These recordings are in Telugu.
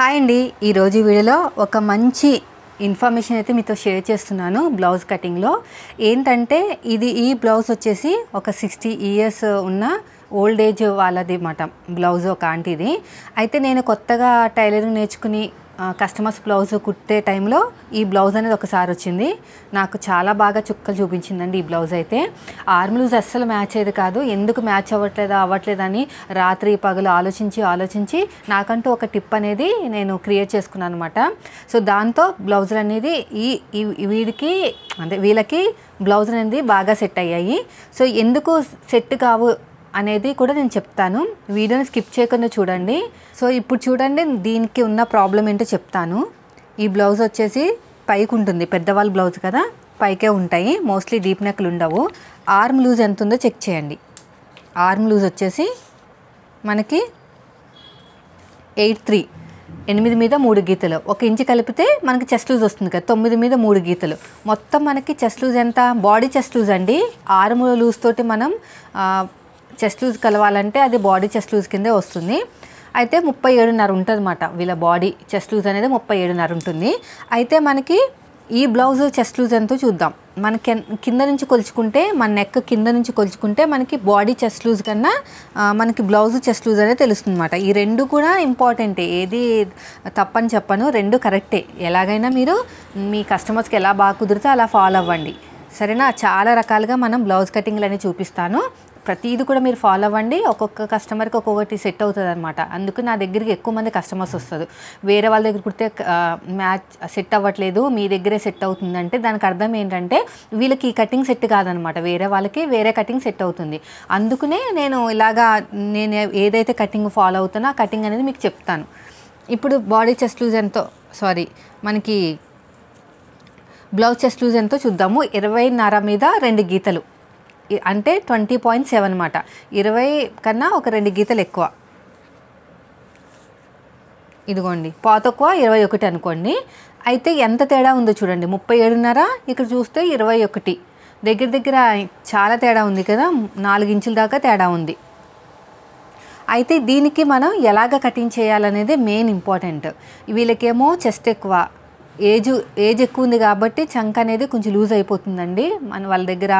హాయ్ అండి ఈరోజు వీడియోలో ఒక మంచి ఇన్ఫర్మేషన్ అయితే మీతో షేర్ చేస్తున్నాను బ్లౌజ్ కటింగ్లో ఏంటంటే ఇది ఈ బ్లౌజ్ వచ్చేసి ఒక సిక్స్టీ ఇయర్స్ ఉన్న ఓల్డ్ ఏజ్ వాళ్ళది మాట బ్లౌజ్ ఒక ఆంటీది అయితే నేను కొత్తగా టైలరింగ్ నేర్చుకుని కస్టమర్స్ బ్లౌజ్ కుట్టే టైంలో ఈ బ్లౌజ్ అనేది ఒకసారి వచ్చింది నాకు చాలా బాగా చుక్కలు చూపించిందండి ఈ బ్లౌజ్ అయితే ఆర్మ్ లూజ్ అస్సలు మ్యాచ్ అయ్యేది కాదు ఎందుకు మ్యాచ్ అవ్వట్లేదు అవ్వట్లేదని రాత్రి పగలు ఆలోచించి ఆలోచించి నాకంటూ ఒక టిప్ అనేది నేను క్రియేట్ చేసుకున్నాను అనమాట సో దాంతో బ్లౌజులు అనేది ఈ వీడికి అంటే వీళ్ళకి బ్లౌజ్ అనేది బాగా సెట్ అయ్యాయి సో ఎందుకు సెట్ కావు అనేది కూడా నేను చెప్తాను వీడియోని స్కిప్ చేయకుండా చూడండి సో ఇప్పుడు చూడండి దీనికి ఉన్న ప్రాబ్లం ఏంటో చెప్తాను ఈ బ్లౌజ్ వచ్చేసి పైకి ఉంటుంది పెద్దవాళ్ళ బ్లౌజ్ కదా పైకే ఉంటాయి మోస్ట్లీ డీప్ నెక్లు ఉండవు ఆర్మ్ లూజ్ ఎంత ఉందో చెక్ చేయండి ఆర్మ్ లూజ్ వచ్చేసి మనకి ఎయిట్ త్రీ ఎనిమిది మీద మూడు గీతలు ఒక ఇంచు కలిపితే మనకి చెస్ట్ లూజ్ వస్తుంది కదా తొమ్మిది మీద మూడు గీతలు మొత్తం మనకి చెస్ట్ లూజ్ ఎంత బాడీ చెస్ట్ లూజ్ అండి ఆర్మ్ లూజ్ తోటి మనం చెస్ట్ లూజ్ కలవాలంటే అది బాడీ చెస్ట్ లూజ్ కిందే వస్తుంది అయితే ముప్పై ఏడున్నర ఉంటుంది అన్నమాట వీళ్ళ బాడీ చెస్ట్ లూజ్ అనేది ముప్పై ఏడున్నర ఉంటుంది అయితే మనకి ఈ బ్లౌజ్ చెస్ట్ లూజ్ ఎంతో చూద్దాం మన కింద నుంచి కొలుచుకుంటే మన నెక్ కింద నుంచి కొలుచుకుంటే మనకి బాడీ చెస్ట్ లూజ్ కన్నా మనకి బ్లౌజ్ చెస్ట్ లూజ్ అనేది తెలుస్తుంది అనమాట ఈ రెండు కూడా ఇంపార్టెంటే ఏది తప్పని చెప్పను రెండు కరెక్టే ఎలాగైనా మీరు మీ కస్టమర్స్కి ఎలా బాగా కుదిరితే అలా ఫాలో అవ్వండి సరేనా చాలా రకాలుగా మనం బ్లౌజ్ కటింగ్లు అనేవి చూపిస్తాను ప్రతిదీ కూడా మీరు ఫాలో అవ్వండి ఒక్కొక్క కస్టమర్కి ఒక్కొక్కటి సెట్ అవుతుంది అనమాట అందుకు నా దగ్గరికి ఎక్కువ మంది కస్టమర్స్ వస్తారు వేరే వాళ్ళ దగ్గర కుడితే మ్యాచ్ సెట్ అవ్వట్లేదు మీ దగ్గరే సెట్ అవుతుందంటే దానికి అర్థం ఏంటంటే వీళ్ళకి ఈ కటింగ్ సెట్ కాదనమాట వేరే వాళ్ళకి వేరే కటింగ్ సెట్ అవుతుంది అందుకనే నేను ఇలాగా నేను ఏదైతే కటింగ్ ఫాలో అవుతానో ఆ కటింగ్ అనేది మీకు చెప్తాను ఇప్పుడు బాడీ చెస్ట్ లూజ్ ఎంతో సారీ మనకి బ్లౌజ్ చెస్ట్ లూజ్ ఎంతో చూద్దాము ఇరవైన్నర మీద రెండు గీతలు అంటే ట్వంటీ పాయింట్ సెవెన్ అనమాట ఇరవై కన్నా ఒక రెండు గీతలు ఎక్కువ ఇదిగోండి పాతక్కువ ఇరవై ఒకటి అనుకోండి అయితే ఎంత తేడా ఉందో చూడండి ముప్పై ఏడున్నర ఇక్కడ చూస్తే ఇరవై ఒకటి దగ్గర దగ్గర చాలా తేడా ఉంది కదా నాలుగు ఇంచుల దాకా తేడా ఉంది అయితే దీనికి మనం ఎలాగ కటింగ్ చేయాలనేది మెయిన్ ఇంపార్టెంట్ వీళ్ళకేమో చెస్ట్ ఎక్కువ ఏజ్ ఏజ్ ఎక్కువ ఉంది కాబట్టి చంక్ అనేది కొంచెం లూజ్ అయిపోతుందండి మన వాళ్ళ దగ్గర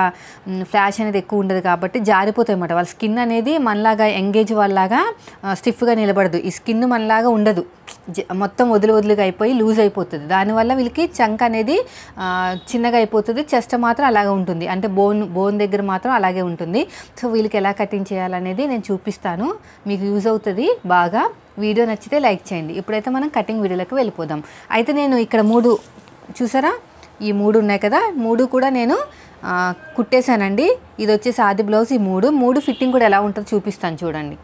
ఫ్లాష్ అనేది ఎక్కువ ఉండదు కాబట్టి జారిపోతాయి అన్నమాట వాళ్ళ స్కిన్ అనేది మనలాగా ఎంగేజ్ వాళ్ళలాగా స్టిఫ్గా నిలబడదు ఈ స్కిన్ మనలాగా ఉండదు మొత్తం వదిలి వదిలిగా అయిపోయి లూజ్ అయిపోతుంది దానివల్ల వీళ్ళకి చంక్ అనేది చిన్నగా అయిపోతుంది చెస్ట్ మాత్రం అలాగే ఉంటుంది అంటే బోన్ బోన్ దగ్గర మాత్రం అలాగే ఉంటుంది సో వీళ్ళకి ఎలా కటింగ్ చేయాలనేది నేను చూపిస్తాను మీకు యూజ్ అవుతుంది బాగా వీడియో నచ్చితే లైక్ చేయండి ఇప్పుడైతే మనం కటింగ్ వీడియోలకు వెళ్ళిపోదాం అయితే నేను ఇక్కడ మూడు చూసారా ఈ మూడు ఉన్నాయి కదా మూడు కూడా నేను కుట్టేశానండి ఇది వచ్చేసి ఆది బ్లౌజ్ ఈ మూడు మూడు ఫిట్టింగ్ కూడా ఎలా ఉంటుందో చూపిస్తాను చూడండి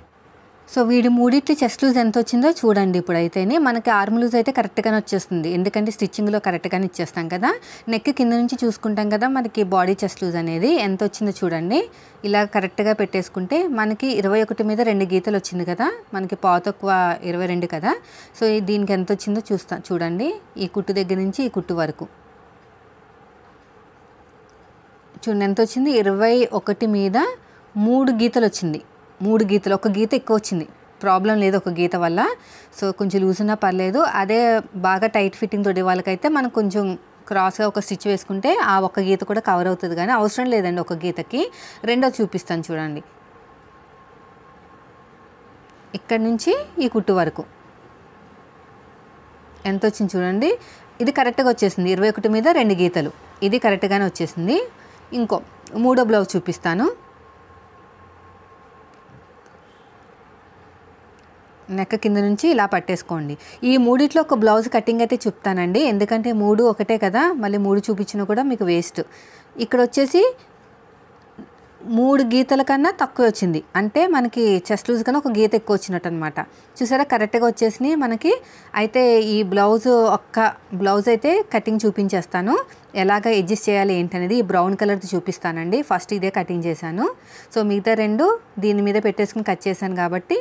సో వీడి మూడింటి చెస్ట్ లూజ్ ఎంత వచ్చిందో చూడండి ఇప్పుడు అయితేనే మనకి ఆర్మ్ లూజ్ అయితే కరెక్ట్గానే వచ్చేస్తుంది ఎందుకంటే స్టిచ్చింగ్లో కరెక్ట్గానే ఇచ్చేస్తాం కదా నెక్ కింద నుంచి చూసుకుంటాం కదా మనకి బాడీ చెస్ట్ లూజ్ అనేది ఎంత వచ్చిందో చూడండి ఇలా కరెక్ట్గా పెట్టేసుకుంటే మనకి ఇరవై ఒకటి మీద రెండు గీతలు వచ్చింది కదా మనకి పాతక్కువ ఇరవై రెండు కదా సో దీనికి ఎంత వచ్చిందో చూస్తా చూడండి ఈ కుట్టు దగ్గర నుంచి ఈ కుట్టు వరకు చూడండి ఎంత వచ్చింది ఇరవై ఒకటి మీద మూడు గీతలు వచ్చింది మూడు గీతలు ఒక గీత ఎక్కువ వచ్చింది ప్రాబ్లం లేదు ఒక గీత వల్ల సో కొంచెం లూజ్ ఉన్నా పర్లేదు అదే బాగా టైట్ ఫిట్టింగ్ తోటి వాళ్ళకైతే మనం కొంచెం క్రాస్గా ఒక స్టిచ్ వేసుకుంటే ఆ ఒక్క గీత కూడా కవర్ అవుతుంది కానీ అవసరం లేదండి ఒక గీతకి రెండో చూపిస్తాను చూడండి ఇక్కడ నుంచి ఈ కుట్టు వరకు ఎంత వచ్చింది చూడండి ఇది కరెక్ట్గా వచ్చేసింది ఇరవై ఒకటి మీద రెండు గీతలు ఇది కరెక్ట్గానే వచ్చేసింది ఇంకో మూడో బ్లౌజ్ చూపిస్తాను నెక్క కింద నుంచి ఇలా పట్టేసుకోండి ఈ మూడిట్లో ఒక బ్లౌజ్ కటింగ్ అయితే చెప్తానండి ఎందుకంటే మూడు ఒకటే కదా మళ్ళీ మూడు చూపించినా కూడా మీకు వేస్ట్ ఇక్కడ వచ్చేసి మూడు గీతల కన్నా తక్కువ వచ్చింది అంటే మనకి చెస్ట్ లూజ్ కన్నా ఒక గీత ఎక్కువ వచ్చినట్టు అనమాట చూసారా కరెక్ట్గా వచ్చేసినాయి మనకి అయితే ఈ బ్లౌజ్ ఒక్క బ్లౌజ్ అయితే కటింగ్ చూపించేస్తాను ఎలాగ అడ్జస్ట్ చేయాలి ఏంటనేది ఈ బ్రౌన్ కలర్ది చూపిస్తానండి ఫస్ట్ ఇదే కటింగ్ చేశాను సో మిగతా రెండు దీని మీద పెట్టేసుకుని కట్ చేశాను కాబట్టి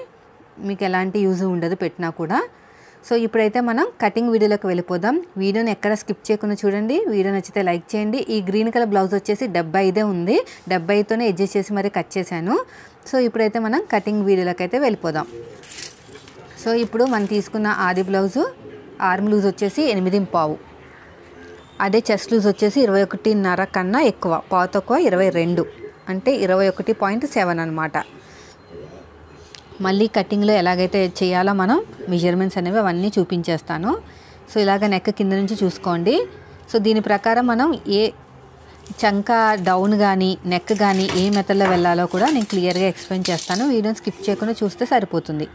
మీకు ఎలాంటి యూజ్ ఉండదు పెట్టినా కూడా సో ఇప్పుడైతే మనం కటింగ్ వీడియోలోకి వెళ్ళిపోదాం వీడియోని ఎక్కడ స్కిప్ చేయకుండా చూడండి వీడియో నచ్చితే లైక్ చేయండి ఈ గ్రీన్ కలర్ బ్లౌజ్ వచ్చేసి డెబ్బై ఐదే ఉంది డెబ్బై ఐదుతోనే అడ్జస్ట్ చేసి మరీ కట్ చేశాను సో ఇప్పుడైతే మనం కటింగ్ వీడియోలోకి అయితే వెళ్ళిపోదాం సో ఇప్పుడు మనం తీసుకున్న ఆది బ్లౌజు ఆర్మ్ లూజ్ వచ్చేసి ఎనిమిది పావు అదే చెస్ట్ లూజ్ వచ్చేసి ఇరవై ఒకటిన్నర కన్నా ఎక్కువ పావు తక్కువ ఇరవై రెండు అంటే ఇరవై ఒకటి పాయింట్ సెవెన్ అనమాట మళ్ళీ కటింగ్లో ఎలాగైతే చేయాలో మనం మెజర్మెంట్స్ అనేవి అవన్నీ చూపించేస్తాను సో ఇలాగ నెక్ కింద నుంచి చూసుకోండి సో దీని ప్రకారం మనం ఏ చంక డౌన్ కానీ నెక్ కానీ ఏ మెథడ్లో వెళ్ళాలో కూడా నేను క్లియర్గా ఎక్స్ప్లెయిన్ చేస్తాను వీడియోని స్కిప్ చేయకుండా చూస్తే సరిపోతుంది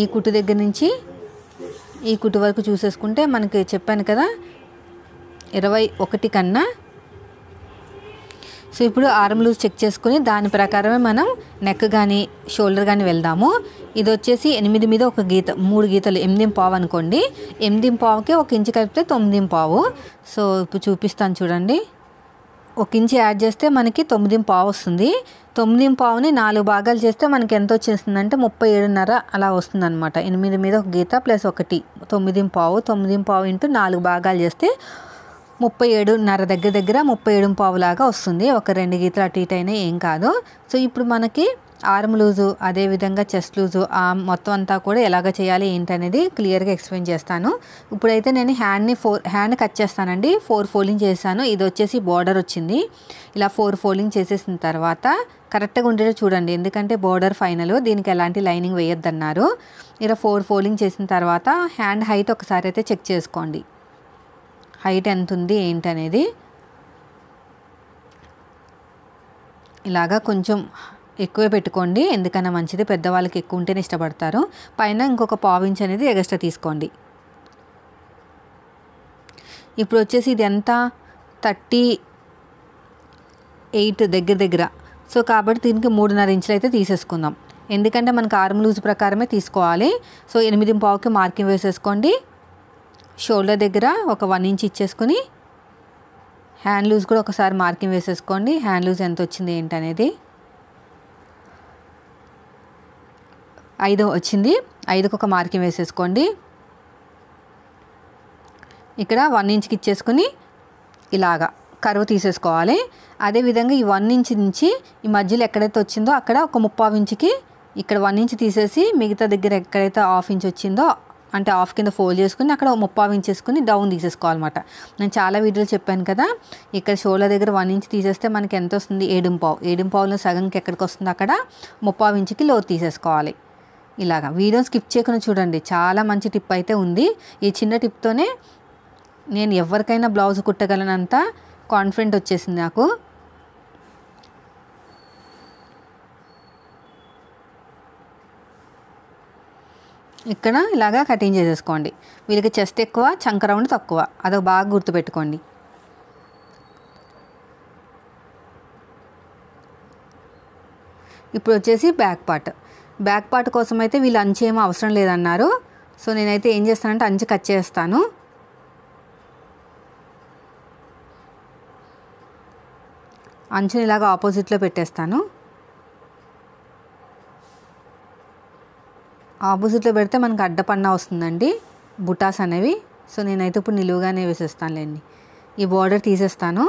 ఈ కుట్టు దగ్గర నుంచి ఈ కుట్టు వరకు చూసేసుకుంటే మనకి చెప్పాను కదా ఇరవై ఒకటి కన్నా సో ఇప్పుడు ఆర్మ్ లూజ్ చెక్ చేసుకుని దాని ప్రకారమే మనం నెక్ కానీ షోల్డర్ కానీ వెళ్దాము ఇది వచ్చేసి ఎనిమిది మీద ఒక గీత మూడు గీతలు ఎనిమిది పావు అనుకోండి ఎనిమిది పావుకి ఒక ఇంచు కలిపితే తొమ్మిది పావు సో ఇప్పుడు చూపిస్తాను చూడండి ఒక ఇంచు యాడ్ చేస్తే మనకి తొమ్మిది పావు వస్తుంది తొమ్మిది పావుని నాలుగు భాగాలు చేస్తే మనకి ఎంత వచ్చేస్తుంది అంటే ముప్పై ఏడున్నర అలా వస్తుంది అనమాట ఎనిమిది మీద ఒక గీత ప్లస్ ఒకటి తొమ్మిది పావు తొమ్మిది పావు ఇంటూ నాలుగు భాగాలు చేస్తే ముప్పై ఏడున్నర దగ్గర దగ్గర ముప్పై ఏడు పావులాగా వస్తుంది ఒక రెండు గీతలు అటు ఇటు అయినా ఏం కాదు సో ఇప్పుడు మనకి ఆర్మ్ లూజు అదేవిధంగా చెస్ట్ లూజు ఆ మొత్తం అంతా కూడా ఎలాగ చేయాలి ఏంటి అనేది క్లియర్గా ఎక్స్ప్లెయిన్ చేస్తాను ఇప్పుడైతే నేను హ్యాండ్ని ఫోర్ హ్యాండ్ కట్ చేస్తానండి ఫోర్ ఫోల్డింగ్ చేశాను ఇది వచ్చేసి బార్డర్ వచ్చింది ఇలా ఫోర్ ఫోల్డింగ్ చేసేసిన తర్వాత కరెక్ట్గా ఉండేటో చూడండి ఎందుకంటే బోర్డర్ ఫైనల్ దీనికి ఎలాంటి లైనింగ్ వేయొద్దన్నారు ఇలా ఫోర్ ఫోల్డింగ్ చేసిన తర్వాత హ్యాండ్ హైట్ ఒకసారి అయితే చెక్ చేసుకోండి హైట్ ఎంత ఉంది ఏంటనేది ఇలాగా కొంచెం ఎక్కువే పెట్టుకోండి ఎందుకన్నా మంచిది పెద్దవాళ్ళకి ఎక్కువ ఉంటేనే ఇష్టపడతారు పైన ఇంకొక పావించ్ అనేది ఎగస్ట్రా తీసుకోండి ఇప్పుడు వచ్చేసి ఇది ఎంత థర్టీ ఎయిట్ దగ్గర దగ్గర సో కాబట్టి దీనికి మూడున్నర ఇంచులు అయితే తీసేసుకుందాం ఎందుకంటే మనకు ఆర్మ్ లూజ్ ప్రకారమే తీసుకోవాలి సో ఎనిమిది పావుకి మార్కింగ్ వేసేసుకోండి షోల్డర్ దగ్గర ఒక వన్ ఇంచ్ ఇచ్చేసుకొని హ్యాండ్ లూజ్ కూడా ఒకసారి మార్కింగ్ వేసేసుకోండి హ్యాండ్ లూజ్ ఎంత వచ్చింది ఏంటనేది ఐదు వచ్చింది ఐదుకు ఒక మార్కింగ్ వేసేసుకోండి ఇక్కడ వన్ ఇంచ్కి ఇచ్చేసుకుని ఇలాగా కరువు తీసేసుకోవాలి అదేవిధంగా ఈ వన్ ఇంచ్ నుంచి ఈ మధ్యలో ఎక్కడైతే వచ్చిందో అక్కడ ఒక ముప్పావు ఇంచుకి ఇక్కడ వన్ ఇంచ్ తీసేసి మిగతా దగ్గర ఎక్కడైతే హాఫ్ ఇంచ్ వచ్చిందో అంటే ఆఫ్ కింద ఫోల్డ్ చేసుకుని అక్కడ ముప్పావు ఇంచ్ వేసుకుని డౌన్ తీసేసుకోవాలన్నమాట నేను చాలా వీడియోలు చెప్పాను కదా ఇక్కడ షోల్డర్ దగ్గర వన్ ఇంచ్ తీసేస్తే మనకి ఎంత వస్తుంది ఏడుంపావు ఏడింపావులో సగంకి ఎక్కడికి వస్తుంది అక్కడ ముప్పావు ఇంచుకి లో తీసేసుకోవాలి ఇలాగ వీడియో స్కిప్ చేయకుండా చూడండి చాలా మంచి టిప్ అయితే ఉంది ఈ చిన్న టిప్తోనే నేను ఎవరికైనా బ్లౌజ్ కుట్టగలనంత కాన్ఫిడెంట్ వచ్చేసింది నాకు ఇక్కడ ఇలాగా కటింగ్ చేసేసుకోండి వీళ్ళకి చెస్ట్ ఎక్కువ చంక రౌండ్ తక్కువ అదొక బాగా గుర్తుపెట్టుకోండి ఇప్పుడు వచ్చేసి బ్యాక్ పార్ట్ బ్యాక్ పార్ట్ కోసం అయితే వీళ్ళు అంచు ఏమో అవసరం లేదన్నారు సో నేనైతే ఏం చేస్తానంటే అంచు కట్ చేస్తాను అంచుని ఇలాగ ఆపోజిట్లో పెట్టేస్తాను ఆపోజిట్లో పెడితే మనకు అడ్డపన్న వస్తుందండి బుటాస్ అనేవి సో నేనైతే ఇప్పుడు నిలువుగానే వేసేస్తానులేండి ఈ బార్డర్ తీసేస్తాను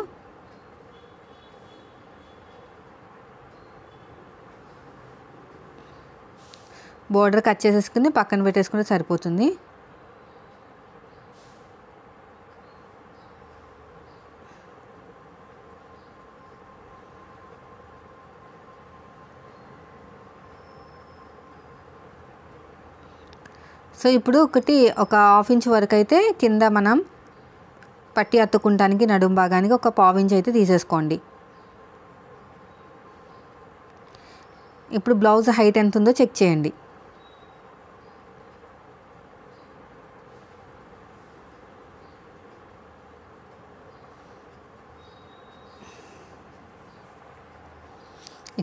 బార్డర్ కట్ చేసేసుకుని పక్కన పెట్టేసుకుంటే సరిపోతుంది సో ఇప్పుడు ఒకటి ఒక హాఫ్ ఇంచ్ వరకు అయితే కింద మనం పట్టి అత్తుకుంటానికి నడుం భాగానికి ఒక పావు ఇంచ్ అయితే తీసేసుకోండి ఇప్పుడు బ్లౌజ్ హైట్ ఎంత ఉందో చెక్ చేయండి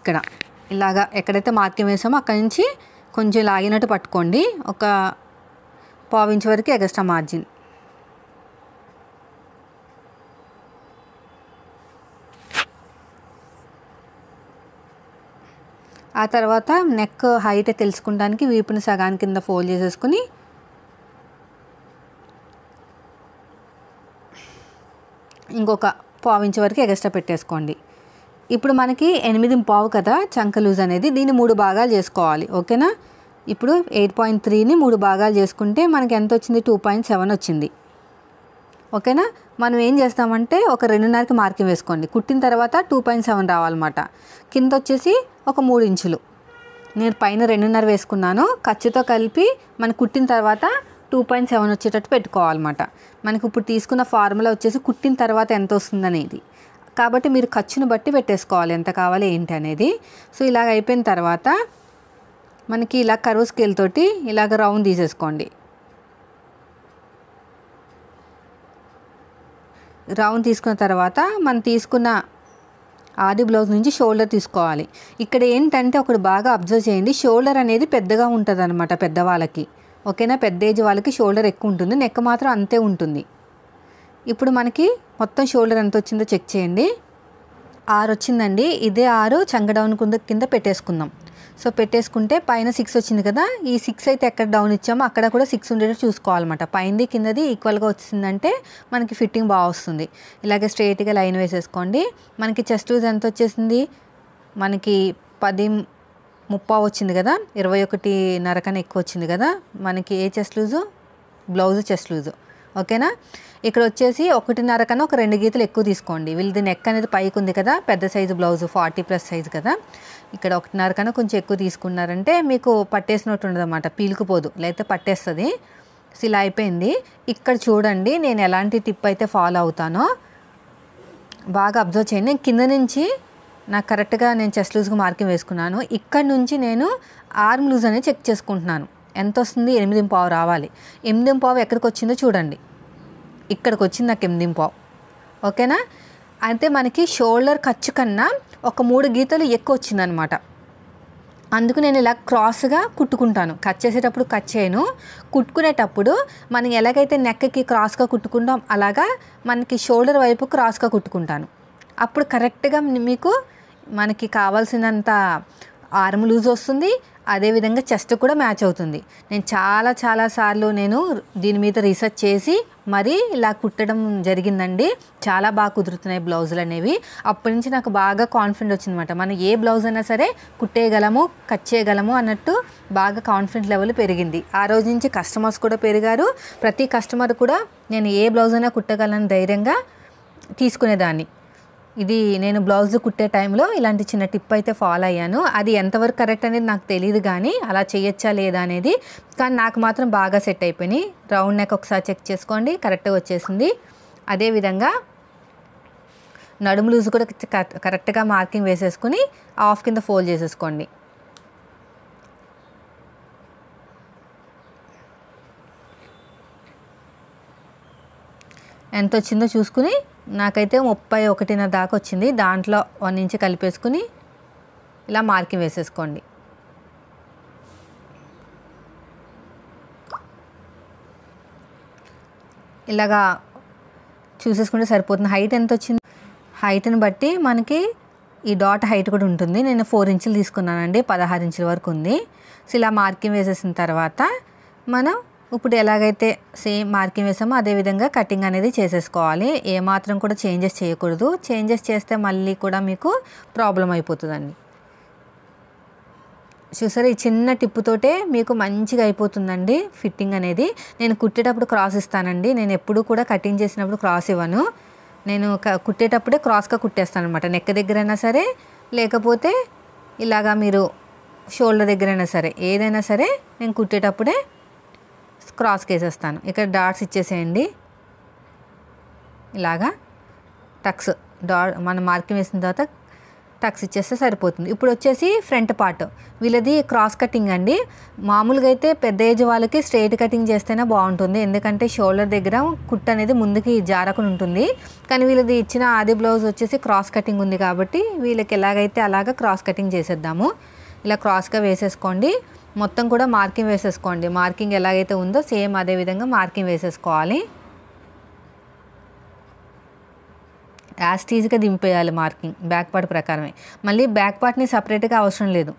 ఇక్కడ ఇలాగా ఎక్కడైతే మార్కింగ్ వేసామో అక్కడి నుంచి కొంచెం లాగినట్టు పట్టుకోండి ఒక పావించి వరకు ఎగస్ట్రా మార్జిన్ ఆ తర్వాత నెక్ హైట్ తెలుసుకోవడానికి వీపుని సగాని కింద ఫోల్డ్ చేసేసుకుని ఇంకొక పావించి వరకు ఎగస్ట్రా పెట్టేసుకోండి ఇప్పుడు మనకి ఎనిమిది పావు కదా చంక లూజ్ అనేది దీన్ని మూడు భాగాలు చేసుకోవాలి ఓకేనా ఇప్పుడు ఎయిట్ పాయింట్ త్రీని మూడు భాగాలు చేసుకుంటే మనకి ఎంత వచ్చింది టూ పాయింట్ సెవెన్ వచ్చింది ఓకేనా మనం ఏం చేస్తామంటే ఒక రెండున్నరకి మార్కింగ్ వేసుకోండి కుట్టిన తర్వాత టూ పాయింట్ సెవెన్ రావాలన్నమాట కింద వచ్చేసి ఒక మూడు ఇంచులు నేను పైన రెండున్నర వేసుకున్నాను ఖర్చుతో కలిపి మన కుట్టిన తర్వాత టూ పాయింట్ సెవెన్ వచ్చేటట్టు పెట్టుకోవాలన్నమాట మనకి ఇప్పుడు తీసుకున్న ఫార్ములా వచ్చేసి కుట్టిన తర్వాత ఎంత వస్తుంది అనేది కాబట్టి మీరు ఖర్చును బట్టి పెట్టేసుకోవాలి ఎంత కావాలి ఏంటి అనేది సో ఇలాగ అయిపోయిన తర్వాత మనకి ఇలా కరువు స్కేల్ తోటి ఇలాగ రౌండ్ తీసేసుకోండి రౌండ్ తీసుకున్న తర్వాత మనం తీసుకున్న ఆది బ్లౌజ్ నుంచి షోల్డర్ తీసుకోవాలి ఇక్కడ ఏంటంటే ఒకటి బాగా అబ్జర్వ్ చేయండి షోల్డర్ అనేది పెద్దగా ఉంటుంది అనమాట పెద్దవాళ్ళకి ఓకేనా పెద్ద ఏజ్ వాళ్ళకి షోల్డర్ ఎక్కువ ఉంటుంది నెక్ మాత్రం అంతే ఉంటుంది ఇప్పుడు మనకి మొత్తం షోల్డర్ ఎంత వచ్చిందో చెక్ చేయండి ఆరు వచ్చిందండి ఇదే ఆరు చంగడౌన్ కింద కింద పెట్టేసుకుందాం సో పెట్టేసుకుంటే పైన సిక్స్ వచ్చింది కదా ఈ సిక్స్ అయితే ఎక్కడ డౌన్ ఇచ్చామో అక్కడ కూడా సిక్స్ ఉండేటట్టు చూసుకోవాలన్నమాట పైనది కిందది ఈక్వల్గా వచ్చిందంటే మనకి ఫిట్టింగ్ బాగా వస్తుంది ఇలాగే స్ట్రైట్గా లైన్ వేసేసుకోండి మనకి చెస్ట్ లూజ్ ఎంత వచ్చేసింది మనకి పది ముప్పా వచ్చింది కదా ఇరవై ఒకటి నరకన ఎక్కువ వచ్చింది కదా మనకి ఏ chest loose blouse chest loose ఓకేనా ఇక్కడ వచ్చేసి ఒకటిన్నర కన్నా ఒక రెండు గీతలు ఎక్కువ తీసుకోండి వీళ్ళది నెక్ అనేది పైకి ఉంది కదా పెద్ద size blouse forty plus size కదా ఇక్కడ ఒకటిన్నర కన్నా కొంచెం ఎక్కువ తీసుకున్నారంటే మీకు పట్టేసినట్టు ఉండదు అన్నమాట పీలుకుపోదు లేకపోతే పట్టేస్తుంది సిలా అయిపోయింది ఇక్కడ చూడండి నేను ఎలాంటి టిప్ అయితే ఫాలో అవుతానో బాగా అబ్జర్వ్ చేయండి నేను కింద నుంచి నాకు కరెక్ట్గా నేను చెస్ట్ లూజ్గా మార్కింగ్ వేసుకున్నాను ఇక్కడ నుంచి నేను ఆర్మ్ లూజ్ అనేది చెక్ చేసుకుంటున్నాను ఎంత వస్తుంది ఎనిమిది పావు రావాలి ఎనిమిది పావు ఎక్కడికి వచ్చిందో చూడండి ఇక్కడికి వచ్చింది నాకు ఎనిమిది పావు ఓకేనా అయితే మనకి షోల్డర్ ఖర్చు కన్నా ఒక మూడు గీతలు ఎక్కువ వచ్చిందనమాట అందుకు నేను ఇలా క్రాస్గా కుట్టుకుంటాను కట్ చేసేటప్పుడు కట్ చేయను కుట్టుకునేటప్పుడు మనం ఎలాగైతే నెక్కకి క్రాస్గా కుట్టుకుంటాం అలాగా మనకి షోల్డర్ వైపు క్రాస్గా కుట్టుకుంటాను అప్పుడు కరెక్ట్గా మీకు మనకి కావాల్సినంత ఆర్మ్ లూజ్ వస్తుంది అదేవిధంగా చెస్ట్ కూడా మ్యాచ్ అవుతుంది నేను చాలా చాలా సార్లు నేను దీని మీద రీసెర్చ్ చేసి మరి ఇలా కుట్టడం జరిగిందండి చాలా బాగా కుదురుతున్నాయి బ్లౌజులు అనేవి అప్పటి నుంచి నాకు బాగా కాన్ఫిడెంట్ వచ్చిందనమాట మనం ఏ బ్లౌజ్ అయినా సరే కుట్టేయగలము కట్ చేయగలము అన్నట్టు బాగా కాన్ఫిడెంట్ లెవెల్ పెరిగింది ఆ రోజు నుంచి కస్టమర్స్ కూడా పెరిగారు ప్రతి కస్టమర్ కూడా నేను ఏ బ్లౌజ్ అయినా కుట్టగలను ధైర్యంగా తీసుకునేదాన్ని ఇది నేను బ్లౌజ్ కుట్టే టైంలో ఇలాంటి చిన్న టిప్ అయితే ఫాలో అయ్యాను అది ఎంతవరకు కరెక్ట్ అనేది నాకు తెలియదు కానీ అలా చేయొచ్చా లేదా అనేది కానీ నాకు మాత్రం బాగా సెట్ అయిపోయినాయి రౌండ్ నెక్ ఒకసారి చెక్ చేసుకోండి కరెక్ట్గా వచ్చేసింది అదేవిధంగా నడుము లూజ్ కూడా కరెక్ట్గా మార్కింగ్ వేసేసుకుని ఆఫ్ కింద ఫోల్డ్ చేసేసుకోండి ఎంత వచ్చిందో చూసుకుని నాకైతే ముప్పై ఒకటిన దాకా వచ్చింది దాంట్లో వన్ ఇంచ్ కలిపేసుకుని ఇలా మార్కింగ్ వేసేసుకోండి ఇలాగా చూసేసుకుంటే సరిపోతుంది హైట్ ఎంత వచ్చింది హైట్ని బట్టి మనకి ఈ డాట్ హైట్ కూడా ఉంటుంది నేను ఫోర్ ఇంచులు తీసుకున్నానండి పదహారు ఇంచుల వరకు ఉంది సో ఇలా మార్కింగ్ వేసేసిన తర్వాత మనం ఇప్పుడు ఎలాగైతే సేమ్ మార్కింగ్ వేసామో అదేవిధంగా కటింగ్ అనేది చేసేసుకోవాలి ఏమాత్రం కూడా చేంజెస్ చేయకూడదు చేంజెస్ చేస్తే మళ్ళీ కూడా మీకు ప్రాబ్లం అయిపోతుందండి చూసారు ఈ చిన్న టిప్పుతోటే మీకు మంచిగా అయిపోతుందండి ఫిట్టింగ్ అనేది నేను కుట్టేటప్పుడు క్రాస్ ఇస్తానండి నేను ఎప్పుడు కూడా కటింగ్ చేసినప్పుడు క్రాస్ ఇవ్వను నేను కుట్టేటప్పుడే క్రాస్గా కుట్టేస్తాను అనమాట నెక్ దగ్గరైనా సరే లేకపోతే ఇలాగా మీరు షోల్డర్ దగ్గరైనా సరే ఏదైనా సరే నేను కుట్టేటప్పుడే క్రాస్కి వేసేస్తాను ఇక్కడ డాట్స్ ఇచ్చేసేయండి ఇలాగా టక్స్ డా మనం మార్కింగ్ వేసిన తర్వాత టక్స్ ఇచ్చేస్తే సరిపోతుంది ఇప్పుడు వచ్చేసి ఫ్రంట్ పార్ట్ వీళ్ళది క్రాస్ కటింగ్ అండి మామూలుగా అయితే పెద్ద ఏజ్ వాళ్ళకి స్ట్రైట్ కటింగ్ చేస్తేనే బాగుంటుంది ఎందుకంటే షోల్డర్ దగ్గర కుట్ అనేది ముందుకి జారకుని ఉంటుంది కానీ వీళ్ళది ఇచ్చిన ఆది బ్లౌజ్ వచ్చేసి క్రాస్ కటింగ్ ఉంది కాబట్టి వీళ్ళకి ఎలాగైతే అలాగ క్రాస్ కటింగ్ చేసేద్దాము ఇలా క్రాస్గా వేసేసుకోండి మొత్తం కూడా మార్కింగ్ వేసేసుకోండి మార్కింగ్ ఎలాగైతే ఉందో సేమ్ అదే విధంగా మార్కింగ్ వేసేసుకోవాలి యాస్టీజ్గా దింపేయాలి మార్కింగ్ బ్యాక్ పార్ట్ ప్రకారమే మళ్ళీ బ్యాక్ పార్ట్ని సపరేట్గా అవసరం లేదు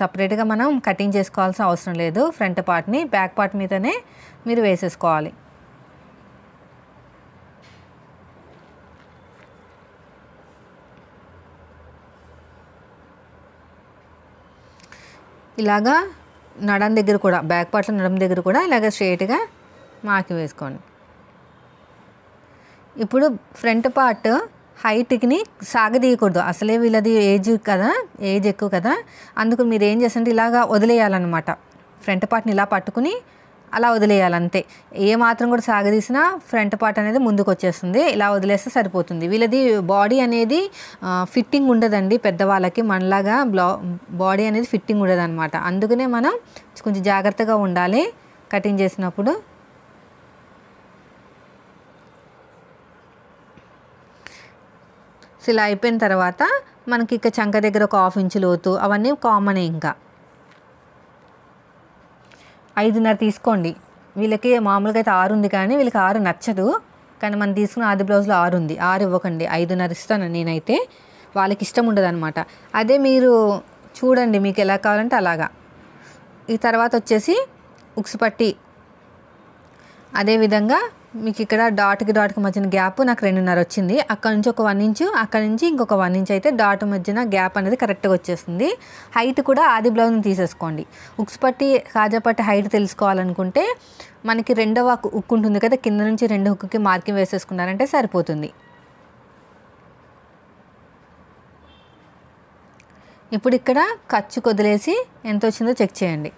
సపరేట్గా మనం కటింగ్ చేసుకోవాల్సిన అవసరం లేదు ఫ్రంట్ పార్ట్ని బ్యాక్ పార్ట్ మీదనే మీరు వేసేసుకోవాలి ఇలాగా నడం దగ్గర కూడా బ్యాక్ పార్ట్లో నడం దగ్గర కూడా ఇలాగ స్ట్రేట్గా మాకి వేసుకోండి ఇప్పుడు ఫ్రంట్ పార్ట్ హైట్కి సాగదీయకూడదు అసలే వీళ్ళది ఏజ్ కదా ఏజ్ ఎక్కువ కదా అందుకు మీరు ఏం చేసంటే ఇలాగా వదిలేయాలన్నమాట ఫ్రంట్ పార్ట్ని ఇలా పట్టుకుని అలా వదిలేయాలంతే ఏ మాత్రం కూడా సాగదీసినా ఫ్రంట్ పార్ట్ అనేది ముందుకు వచ్చేస్తుంది ఇలా వదిలేస్తే సరిపోతుంది వీళ్ళది బాడీ అనేది ఫిట్టింగ్ ఉండదండి పెద్దవాళ్ళకి మనలాగా బ్లా బాడీ అనేది ఫిట్టింగ్ ఉండదు అనమాట అందుకనే మనం కొంచెం జాగ్రత్తగా ఉండాలి కటింగ్ చేసినప్పుడు సో ఇలా అయిపోయిన తర్వాత మనకి ఇక చంక దగ్గర ఒక హాఫ్ ఇంచు లోతు అవన్నీ కామనే ఇంకా ఐదున్నర తీసుకోండి వీళ్ళకి మామూలుగా అయితే ఆరు ఉంది కానీ వీళ్ళకి ఆరు నచ్చదు కానీ మనం తీసుకున్న ఆది బ్లౌజ్లో ఆరు ఉంది ఆరు ఇవ్వకండి ఐదున్నర ఇస్తాను నేనైతే వాళ్ళకి ఇష్టం ఉండదు అనమాట అదే మీరు చూడండి మీకు ఎలా కావాలంటే అలాగా ఈ తర్వాత వచ్చేసి ఉక్సుపట్టి అదేవిధంగా మీకు ఇక్కడ డాట్కి డాట్కి మధ్యన గ్యాప్ నాకు రెండున్నర వచ్చింది అక్కడ నుంచి ఒక వన్ ఇంచు అక్కడ నుంచి ఇంకొక వన్ ఇంచ్ అయితే డాట్ మధ్యన గ్యాప్ అనేది కరెక్ట్గా వచ్చేస్తుంది హైట్ కూడా ఆది బ్లౌజ్ని తీసేసుకోండి ఉక్స్ పట్టి కాజాపట్టి హైట్ తెలుసుకోవాలనుకుంటే మనకి రెండవ ఉక్కు ఉంటుంది కదా కింద నుంచి రెండు హుక్కి మార్కింగ్ వేసేసుకున్నారంటే సరిపోతుంది ఇప్పుడు ఇక్కడ ఖర్చు కొదిలేసి ఎంత వచ్చిందో చెక్ చేయండి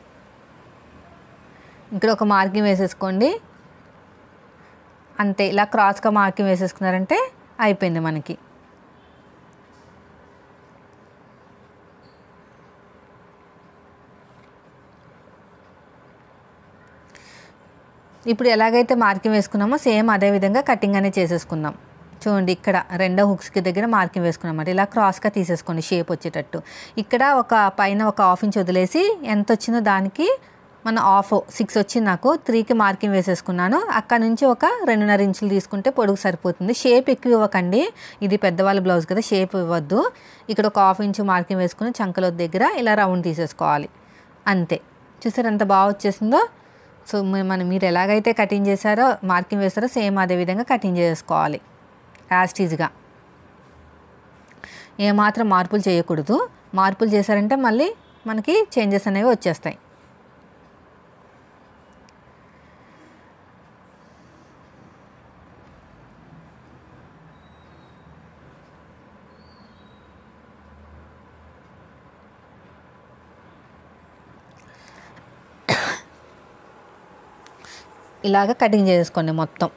ఇక్కడ ఒక మార్కింగ్ వేసేసుకోండి అంతే ఇలా క్రాస్గా మార్కింగ్ వేసేసుకున్నారంటే అయిపోయింది మనకి ఇప్పుడు ఎలాగైతే మార్కింగ్ వేసుకున్నామో సేమ్ అదే విధంగా కటింగ్ అనేది చేసేసుకుందాం చూడండి ఇక్కడ రెండో హుక్స్కి దగ్గర మార్కింగ్ వేసుకున్నాం ఇలా క్రాస్గా తీసేసుకోండి షేప్ వచ్చేటట్టు ఇక్కడ ఒక పైన ఒక హాఫ్ ఇంచ్ వదిలేసి ఎంత వచ్చిందో దానికి మన ఆఫ్ సిక్స్ వచ్చింది నాకు త్రీకి మార్కింగ్ వేసేసుకున్నాను అక్కడ నుంచి ఒక రెండున్నర ఇంచులు తీసుకుంటే పొడుగు సరిపోతుంది షేప్ ఎక్కువ ఇవ్వకండి ఇది పెద్దవాళ్ళ బ్లౌజ్ కదా షేప్ ఇవ్వద్దు ఇక్కడ ఒక హాఫ్ ఇంచు మార్కింగ్ వేసుకుని చంకల దగ్గర ఇలా రౌండ్ తీసేసుకోవాలి అంతే చూసారు ఎంత బాగా వచ్చేసిందో సో మనం మీరు ఎలాగైతే కటింగ్ చేశారో మార్కింగ్ వేస్తారో సేమ్ అదే విధంగా కటింగ్ చేసుకోవాలి యాస్టీజ్గా ఏమాత్రం మార్పులు చేయకూడదు మార్పులు చేశారంటే మళ్ళీ మనకి చేంజెస్ అనేవి వచ్చేస్తాయి ఇలాగ కటింగ్ చేసుకోండి మొత్తం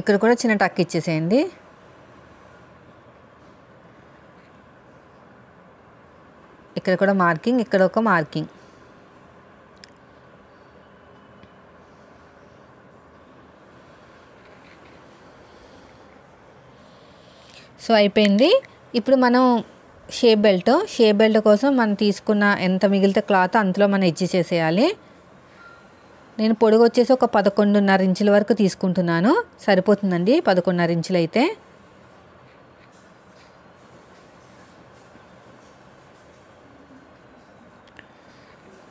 ఇక్కడ కూడా చిన్న టక్ ఇచ్చేసేయండి ఇక్కడ కూడా మార్కింగ్ ఇక్కడ ఒక మార్కింగ్ సో అయిపోయింది ఇప్పుడు మనం షే బెల్ట్ షే బెల్ట్ కోసం మనం తీసుకున్న ఎంత మిగిలితే క్లాత్ అంతలో మనం ఇచ్చి చేసేయాలి నేను పొడుగు వచ్చేసి ఒక పదకొండున్నర ఇంచుల వరకు తీసుకుంటున్నాను సరిపోతుందండి పదకొండున్నర ఇంచులు అయితే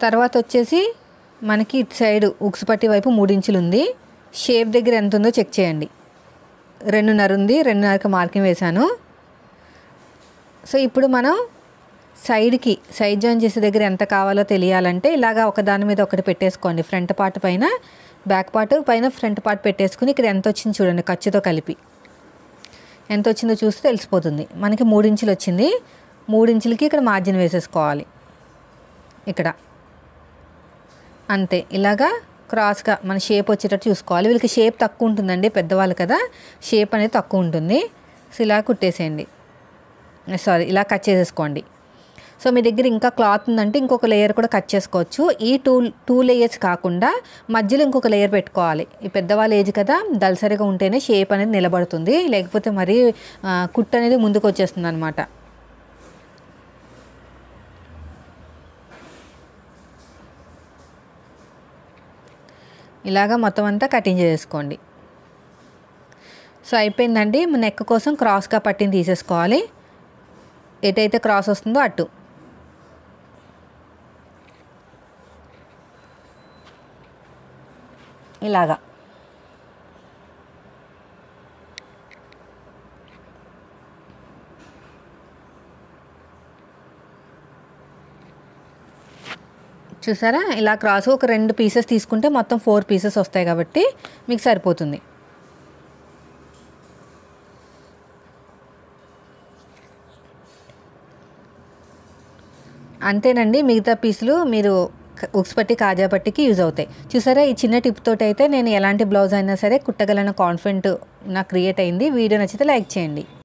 తర్వాత వచ్చేసి మనకి ఇటు సైడ్ ఉక్సుపట్టి వైపు మూడించులు ఉంది షేప్ దగ్గర ఎంత ఉందో చెక్ చేయండి రెండున్నర ఉంది రెండున్నరకు మార్కింగ్ వేశాను సో ఇప్పుడు మనం సైడ్కి సైడ్ జాయిన్ చేసే దగ్గర ఎంత కావాలో తెలియాలంటే ఇలాగా ఒక దాని మీద ఒకటి పెట్టేసుకోండి ఫ్రంట్ పార్ట్ పైన బ్యాక్ పార్ట్ పైన ఫ్రంట్ పార్ట్ పెట్టేసుకుని ఇక్కడ ఎంత వచ్చింది చూడండి ఖర్చుతో కలిపి ఎంత వచ్చిందో చూస్తే తెలిసిపోతుంది మనకి మూడించులు వచ్చింది మూడించులకి ఇక్కడ మార్జిన్ వేసేసుకోవాలి ఇక్కడ అంతే ఇలాగా క్రాస్గా మన షేప్ వచ్చేటట్టు చూసుకోవాలి వీళ్ళకి షేప్ తక్కువ ఉంటుందండి పెద్దవాళ్ళు కదా షేప్ అనేది తక్కువ ఉంటుంది సో ఇలా కుట్టేసేయండి సారీ ఇలా కట్ చేసేసుకోండి సో మీ దగ్గర ఇంకా క్లాత్ ఉందంటే ఇంకొక లేయర్ కూడా కట్ చేసుకోవచ్చు ఈ టూ టూ లేయర్స్ కాకుండా మధ్యలో ఇంకొక లేయర్ పెట్టుకోవాలి ఈ పెద్దవాళ్ళు ఏజ్ కదా దలసరిగా ఉంటేనే షేప్ అనేది నిలబడుతుంది లేకపోతే మరీ కుట్ అనేది ముందుకు వచ్చేస్తుంది అనమాట ఇలాగా మొత్తం అంతా కటింగ్ చేసుకోండి సో అయిపోయిందండి నెక్ కోసం క్రాస్గా పట్టిని తీసేసుకోవాలి ఎటైతే క్రాస్ వస్తుందో అటు ఇలాగా చూసారా ఇలా క్రాస్ ఒక రెండు పీసెస్ తీసుకుంటే మొత్తం ఫోర్ పీసెస్ వస్తాయి కాబట్టి మీకు సరిపోతుంది అంతేనండి మిగతా పీసులు మీరు ఉక్స్ పట్టి కాజా పట్టికి యూజ్ అవుతాయి చూసారా ఈ చిన్న టిప్ తోటి అయితే నేను ఎలాంటి బ్లౌజ్ అయినా సరే కుట్టగలన కాన్ఫిడెంట్ నాకు క్రియేట్ అయింది వీడియో నచ్చితే లైక్ చేయండి